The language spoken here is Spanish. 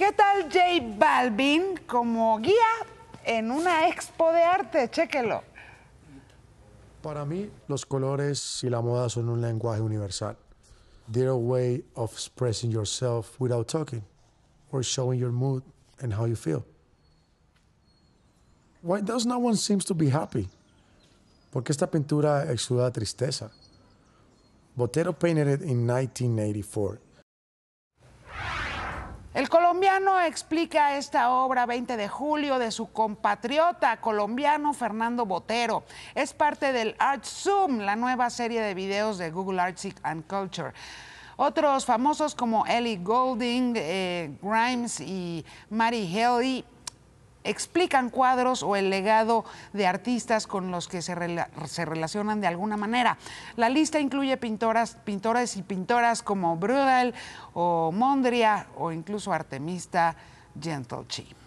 ¿Qué tal J Balvin como guía en una expo de arte? Chéquelo. Para mí, los colores y la moda son un lenguaje universal. They're a way of expressing yourself without talking or showing your mood and how you feel. Why does no one seems to be happy? Porque esta pintura exuda tristeza. Botero painted it in 1984. El colombiano explica esta obra 20 de julio de su compatriota colombiano Fernando Botero. Es parte del Art Zoom, la nueva serie de videos de Google Arts and Culture. Otros famosos como Ellie Golding, eh, Grimes y Mary Haley explican cuadros o el legado de artistas con los que se, relacionan de alguna manera. La lista incluye pintoras, pintores y pintoras como Bruegel o Mondria o incluso Artemista Chi.